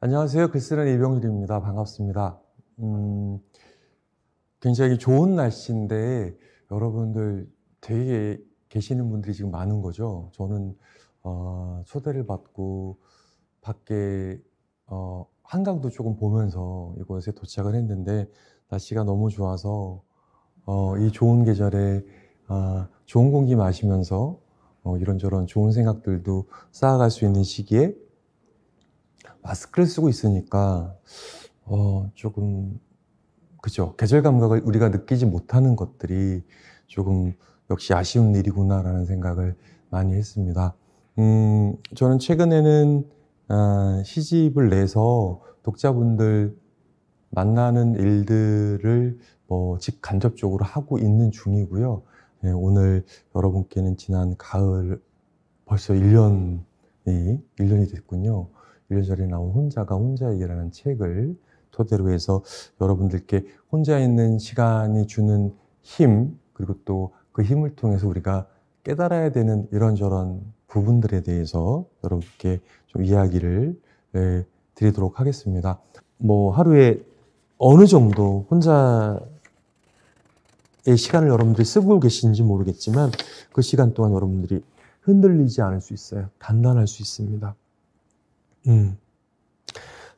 안녕하세요. 글쓰는 이병률입니다. 반갑습니다. 음, 굉장히 좋은 날씨인데 여러분들 되게 계시는 분들이 지금 많은 거죠. 저는 어, 초대를 받고 밖에 어, 한강도 조금 보면서 이곳에 도착을 했는데 날씨가 너무 좋아서 어, 이 좋은 계절에 아, 좋은 공기 마시면서 어, 이런저런 좋은 생각들도 쌓아갈 수 있는 시기에 마스크를 쓰고 있으니까 어, 조금 그죠 계절 감각을 우리가 느끼지 못하는 것들이 조금 역시 아쉬운 일이구나라는 생각을 많이 했습니다. 음, 저는 최근에는 아, 시집을 내서 독자분들 만나는 일들을 뭐 직간접적으로 하고 있는 중이고요. 네, 오늘 여러분께는 지난 가을 벌써 1년이 1년이 됐군요. 1년 전에 나온 혼자가 혼자에게라는 책을 토대로 해서 여러분들께 혼자 있는 시간이 주는 힘 그리고 또그 힘을 통해서 우리가 깨달아야 되는 이런저런 부분들에 대해서 여러분께 좀 이야기를 예, 드리도록 하겠습니다. 뭐 하루에 어느 정도 혼자의 시간을 여러분들이 쓰고 계신지 모르겠지만 그 시간 동안 여러분들이 흔들리지 않을 수 있어요. 단단할 수 있습니다. 음.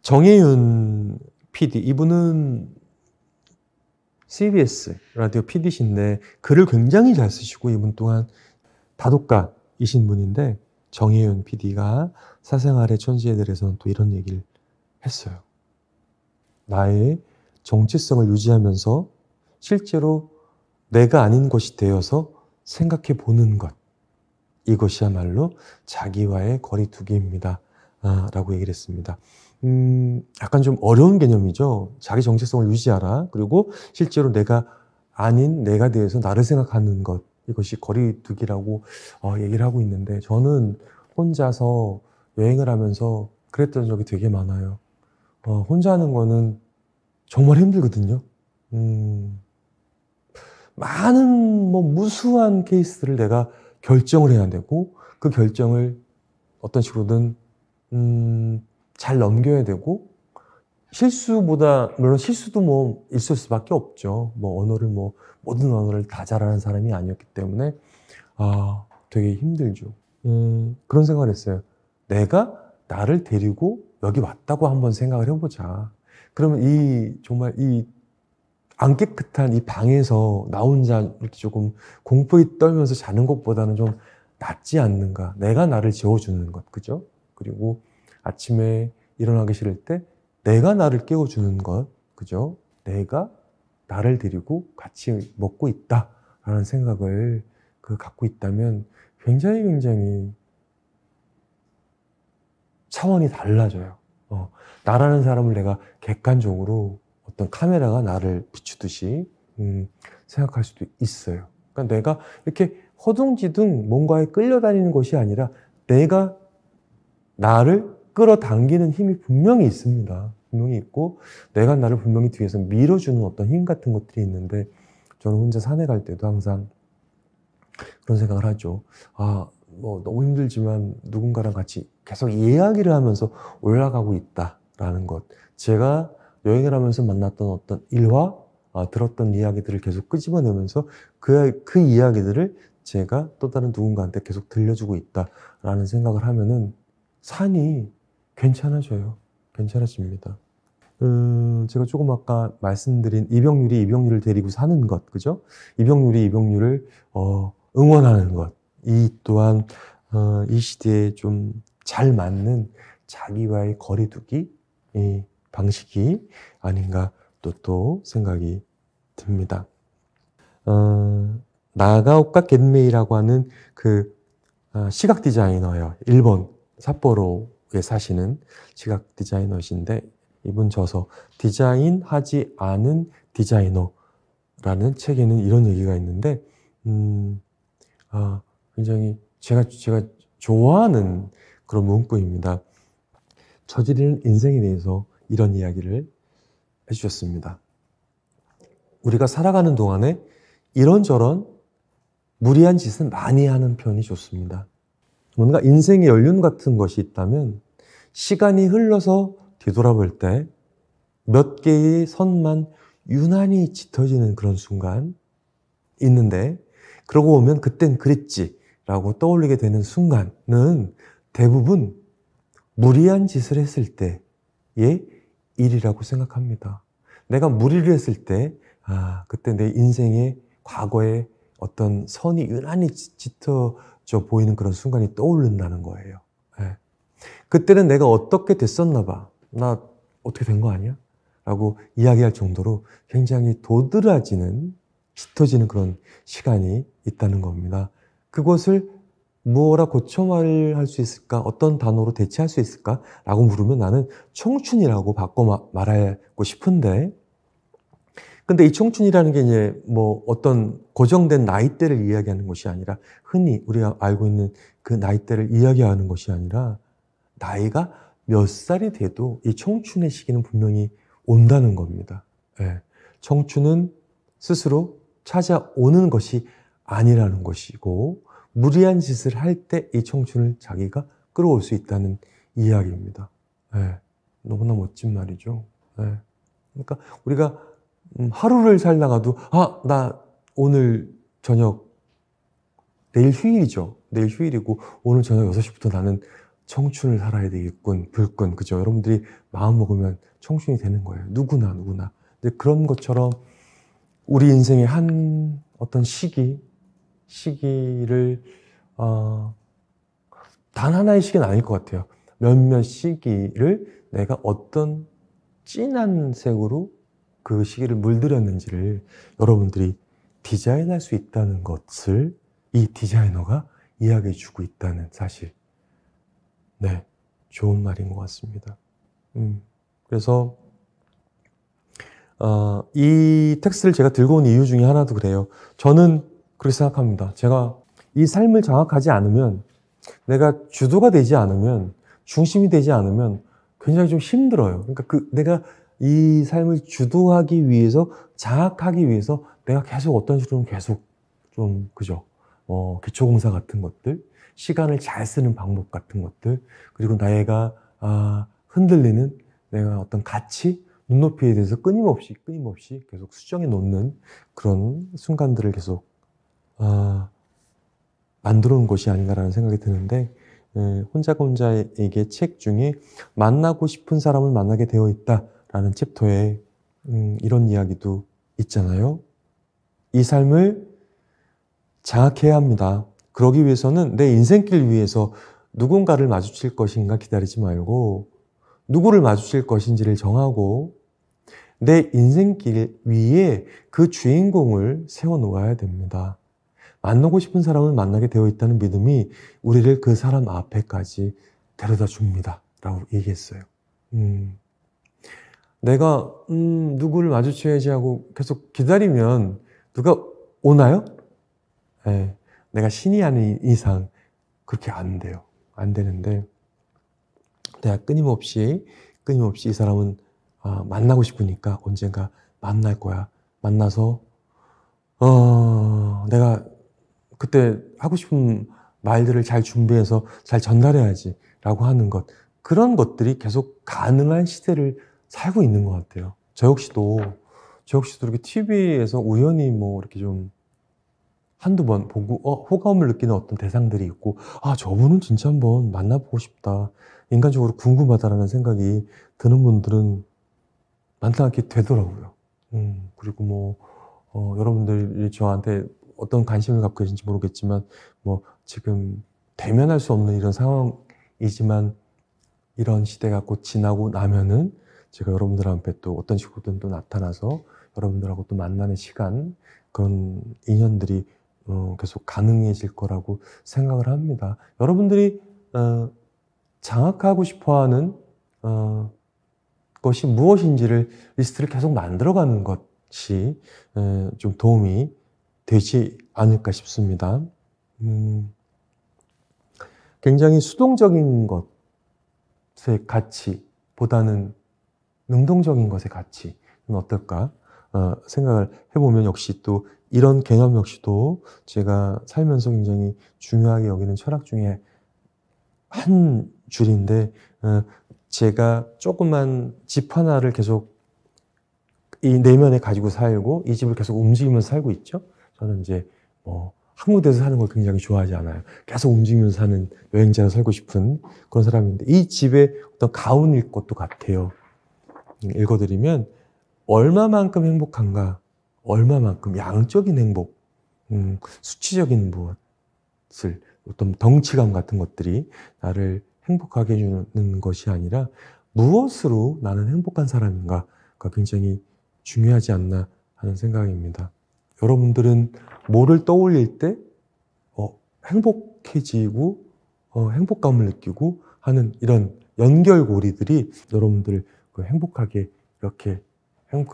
정혜윤 PD 이분은 CBS 라디오 PD신데 글을 굉장히 잘 쓰시고 이분 또한 다독가이신 분인데 정혜윤 PD가 사생활의 천지에 대해서는 또 이런 얘기를 했어요. 나의 정체성을 유지하면서 실제로 내가 아닌 것이 되어서 생각해 보는 것. 이것이야말로 자기와의 거리두기입니다. 아, 라고 얘기를 했습니다. 음, 약간 좀 어려운 개념이죠. 자기 정체성을 유지하라. 그리고 실제로 내가 아닌 내가 대해서 나를 생각하는 것. 이것이 거리두기라고 어, 얘기를 하고 있는데 저는 혼자서 여행을 하면서 그랬던 적이 되게 많아요. 어, 혼자 하는 거는 정말 힘들거든요. 음, 많은 뭐 무수한 케이스를 내가 결정을 해야 되고 그 결정을 어떤 식으로든 음, 잘 넘겨야 되고 실수보다 물론 실수도 뭐 있을 수밖에 없죠. 뭐 언어를 뭐 모든 언어를 다 잘하는 사람이 아니었기 때문에 아 되게 힘들죠. 음, 그런 생각을 했어요. 내가 나를 데리고 여기 왔다고 한번 생각을 해보자. 그러면 이 정말 이 안 깨끗한 이 방에서 나 혼자 이렇게 조금 공포에 떨면서 자는 것보다는 좀 낫지 않는가. 내가 나를 재워주는 것, 그죠? 그리고 아침에 일어나기 싫을 때 내가 나를 깨워주는 것, 그죠? 내가 나를 데리고 같이 먹고 있다라는 생각을 그 갖고 있다면 굉장히 굉장히 차원이 달라져요. 어, 나라는 사람을 내가 객관적으로 어떤 카메라가 나를 비추듯이 음, 생각할 수도 있어요. 그러니까 내가 이렇게 허둥지둥 뭔가에 끌려다니는 것이 아니라 내가 나를 끌어당기는 힘이 분명히 있습니다. 분명히 있고 내가 나를 분명히 뒤에서 밀어주는 어떤 힘 같은 것들이 있는데 저는 혼자 산에 갈 때도 항상 그런 생각을 하죠. 아, 뭐 너무 힘들지만 누군가랑 같이 계속 이야기를 하면서 올라가고 있다라는 것. 제가 여행을 하면서 만났던 어떤 일화, 아, 들었던 이야기들을 계속 끄집어내면서 그, 그 이야기들을 제가 또 다른 누군가한테 계속 들려주고 있다라는 생각을 하면은 산이 괜찮아져요. 괜찮아집니다. 음, 제가 조금 아까 말씀드린 입영률이 입영률을 데리고 사는 것, 그죠? 입영률이 입영률을 어, 응원하는 것. 이 또한 어, 이 시대에 좀 잘 맞는 자기와의 거리두기 이 방식이 아닌가 또 또 생각이 듭니다. 어, 나가오카 겟메이라고 하는 그 아, 시각 디자이너요 일본 삿포로 미국에 사시는 시각 디자이너신데 이분 저서 디자인하지 않은 디자이너라는 책에는 이런 얘기가 있는데 음, 아, 굉장히 제가 제가 좋아하는 그런 문구입니다. 저지른 인생에 대해서 이런 이야기를 해주셨습니다. 우리가 살아가는 동안에 이런저런 무리한 짓은 많이 하는 편이 좋습니다. 뭔가 인생의 연륜 같은 것이 있다면 시간이 흘러서 뒤돌아볼 때 몇 개의 선만 유난히 짙어지는 그런 순간 있는데 그러고 오면 그땐 그랬지라고 떠올리게 되는 순간은 대부분 무리한 짓을 했을 때의 일이라고 생각합니다. 내가 무리를 했을 때, 아, 그때 내 인생의 과거에 어떤 선이 유난히 짙어 저 보이는 그런 순간이 떠오른다는 거예요. 네. 그때는 내가 어떻게 됐었나 봐. 나 어떻게 된 거 아니야? 라고 이야기할 정도로 굉장히 도드라지는 짙어지는 그런 시간이 있다는 겁니다. 그것을 무엇라 고쳐 말할 수 있을까? 어떤 단어로 대체할 수 있을까? 라고 물으면 나는 청춘이라고 바꿔 말하고 싶은데 근데 이 청춘이라는 게 이제 뭐 어떤 고정된 나이대를 이야기하는 것이 아니라 흔히 우리가 알고 있는 그 나이대를 이야기하는 것이 아니라 나이가 몇 살이 돼도 이 청춘의 시기는 분명히 온다는 겁니다. 예. 청춘은 스스로 찾아오는 것이 아니라는 것이고 무리한 짓을 할 때 이 청춘을 자기가 끌어올 수 있다는 이야기입니다. 예. 너무나 멋진 말이죠. 예. 그러니까 우리가 음. 하루를 살다가도 아 나 오늘 저녁 내일 휴일이죠. 내일 휴일이고 오늘 저녁 6시부터 나는 청춘을 살아야 되겠군, 불끈, 그죠? 여러분들이 마음 먹으면 청춘이 되는 거예요. 누구나, 누구나. 근데 그런 것처럼 우리 인생의 한 어떤 시기, 시기를, 어, 단 하나의 시기는 아닐 것 같아요. 몇몇 시기를 내가 어떤 진한 색으로 그 시기를 물들였는지를 여러분들이 디자인할 수 있다는 것을 이 디자이너가 이야기해 주고 있다는 사실. 네. 좋은 말인 것 같습니다. 음, 그래서, 어, 이 텍스트를 제가 들고 온 이유 중에 하나도 그래요. 저는 그렇게 생각합니다. 제가 이 삶을 장악하지 않으면, 내가 주도가 되지 않으면, 중심이 되지 않으면 굉장히 좀 힘들어요. 그러니까 그 내가 이 삶을 주도하기 위해서 장악하기 위해서 내가 계속 어떤 식으로 계속 좀 그죠 어, 기초공사 같은 것들 시간을 잘 쓰는 방법 같은 것들 그리고 나이가 아, 흔들리는 내가 어떤 가치 눈높이에 대해서 끊임없이 끊임없이 계속 수정해 놓는 그런 순간들을 계속 아, 만들어 놓은 것이 아닌가라는 생각이 드는데 에, 예, 혼자가 혼자에게 책 중에 만나고 싶은 사람을 만나게 되어 있다 라는 챕터에 음, 이런 이야기도 있잖아요. 이 삶을 장악해야 합니다. 그러기 위해서는 내 인생길 위해서 누군가를 마주칠 것인가 기다리지 말고 누구를 마주칠 것인지를 정하고 내 인생길 위에 그 주인공을 세워놓아야 됩니다. 만나고 싶은 사람을 만나게 되어 있다는 믿음이 우리를 그 사람 앞에까지 데려다 줍니다. 라고 얘기했어요. 음. 내가 음, 누구를 마주쳐야지 하고 계속 기다리면 누가 오나요? 네, 내가 신이 아닌 이상 그렇게 안 돼요. 안 되는데 내가 끊임없이 끊임없이 이 사람은 아, 만나고 싶으니까 언젠가 만날 거야. 만나서 어, 내가 그때 하고 싶은 말들을 잘 준비해서 잘 전달해야지라고 하는 것 그런 것들이 계속 가능한 시대를 살고 있는 것 같아요. 저 역시도 저 역시도 이렇게 TV에서 우연히 뭐 이렇게 좀 한두 번 보고 어, 호감을 느끼는 어떤 대상들이 있고 아 저분은 진짜 한번 만나보고 싶다 인간적으로 궁금하다라는 생각이 드는 분들은 만나게 되더라고요. 음, 그리고 뭐 어, 여러분들이 저한테 어떤 관심을 갖고 계신지 모르겠지만 뭐 지금 대면할 수 없는 이런 상황이지만 이런 시대가 곧 지나고 나면은 제가 여러분들 앞에 또 어떤 식으로든 또 나타나서 여러분들하고 또 만나는 시간 그런 인연들이 어, 계속 가능해질 거라고 생각을 합니다. 여러분들이 어, 장악하고 싶어하는 어, 것이 무엇인지를 리스트를 계속 만들어가는 것이 에, 좀 도움이 되지 않을까 싶습니다. 음, 굉장히 수동적인 것의 가치보다는 능동적인 것의 가치는 어떨까 어, 생각을 해보면 역시 또 이런 개념 역시도 제가 살면서 굉장히 중요하게 여기는 철학 중에 한 줄인데 어, 제가 조그만 집 하나를 계속 이 내면에 가지고 살고 이 집을 계속 움직이면서 살고 있죠. 저는 이제 뭐한 곳에서 사는 걸 굉장히 좋아하지 않아요. 계속 움직이면서 사는 여행자로 살고 싶은 그런 사람인데 이 집의 어떤 가운일 것도 같아요. 읽어드리면 얼마만큼 행복한가, 얼마만큼 양적인 행복, 음, 수치적인 무엇을 어떤 덩치감 같은 것들이 나를 행복하게 해주는 것이 아니라 무엇으로 나는 행복한 사람인가가 굉장히 중요하지 않나 하는 생각입니다. 여러분들은 뭐를 떠올릴 때 어, 행복해지고 어, 행복감을 느끼고 하는 이런 연결고리들이 여러분들 그 행복하게 이렇게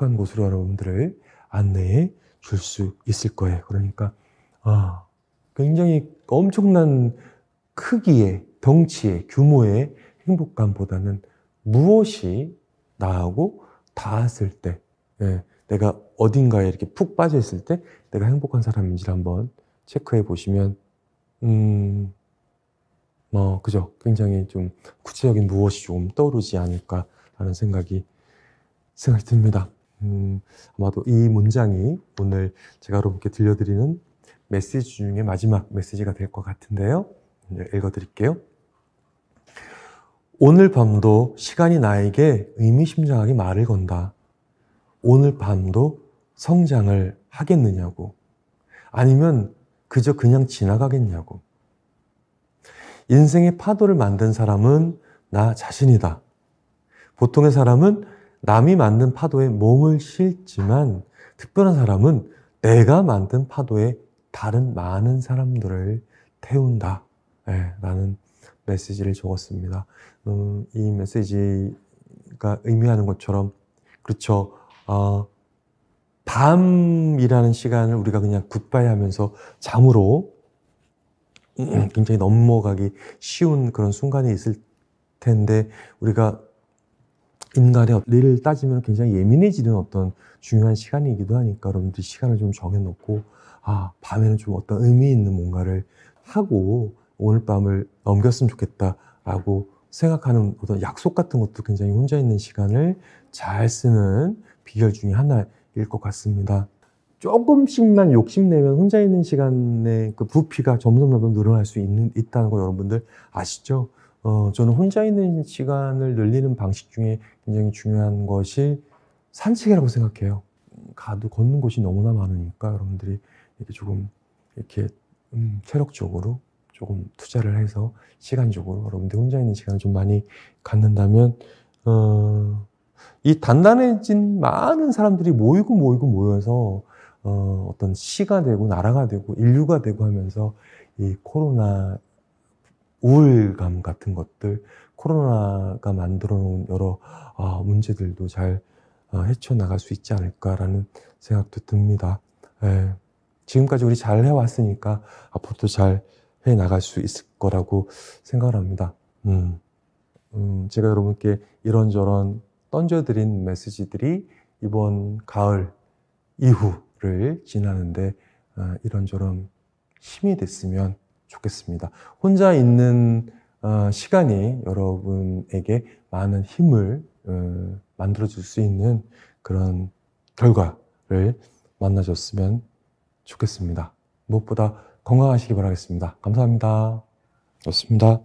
행복한 곳으로 여러분들을 안내해 줄 수 있을 거예요. 그러니까 아, 굉장히 엄청난 크기의 덩치의 규모의 행복감보다는 무엇이 나하고 닿았을 때 예, 내가 어딘가에 이렇게 푹 빠져 있을 때 내가 행복한 사람인지를 한번 체크해 보시면 음, 뭐 그죠? 굉장히 좀 구체적인 무엇이 좀 떠오르지 않을까 라는 생각이, 생각이 듭니다. 음, 아마도 이 문장이 오늘 제가 여러분께 들려드리는 메시지 중에 마지막 메시지가 될 것 같은데요. 읽어드릴게요. 오늘 밤도 시간이 나에게 의미심장하게 말을 건다. 오늘 밤도 성장을 하겠느냐고. 아니면 그저 그냥 지나가겠냐고. 인생의 파도를 만든 사람은 나 자신이다. 보통의 사람은 남이 만든 파도에 몸을 실지만 특별한 사람은 내가 만든 파도에 다른 많은 사람들을 태운다. 네, 라는 메시지를 적었습니다. 음, 이 메시지가 의미하는 것처럼, 그렇죠. 어, 밤이라는 시간을 우리가 그냥 굿바이 하면서 잠으로 음, 굉장히 넘어가기 쉬운 그런 순간이 있을 텐데, 우리가 인간의 뇌을 따지면 굉장히 예민해지는 어떤 중요한 시간이기도 하니까 여러분들 시간을 좀 정해놓고 아 밤에는 좀 어떤 의미 있는 뭔가를 하고 오늘 밤을 넘겼으면 좋겠다라고 생각하는 어떤 약속 같은 것도 굉장히 혼자 있는 시간을 잘 쓰는 비결 중의 하나일 것 같습니다. 조금씩만 욕심내면 혼자 있는 시간의 그 부피가 점점 점점 늘어날 수 있는, 있다는 거 여러분들 아시죠? 어, 저는 혼자 있는 시간을 늘리는 방식 중에 굉장히 중요한 것이 산책이라고 생각해요. 가도 걷는 곳이 너무나 많으니까 여러분들이 이렇게 조금 이렇게 음, 체력적으로 조금 투자를 해서 시간적으로 여러분들 혼자 있는 시간을 좀 많이 갖는다면 어, 이 단단해진 많은 사람들이 모이고 모이고 모여서 어, 어떤 시가 되고 나라가 되고 인류가 되고 하면서 이 코로나 우울감 같은 것들, 코로나가 만들어 놓은 여러 아, 문제들도 잘 아, 헤쳐나갈 수 있지 않을까라는 생각도 듭니다. 예. 지금까지 우리 잘 해왔으니까 앞으로도 잘 해나갈 수 있을 거라고 생각을 합니다. 음. 음, 제가 여러분께 이런저런 던져드린 메시지들이 이번 가을 이후를 지나는데 아, 이런저런 힘이 됐으면 좋겠습니다. 혼자 있는 어, 시간이 여러분에게 많은 힘을 어, 만들어줄 수 있는 그런 결과를 만나줬으면 좋겠습니다. 무엇보다 건강하시기 바라겠습니다. 감사합니다. 좋습니다.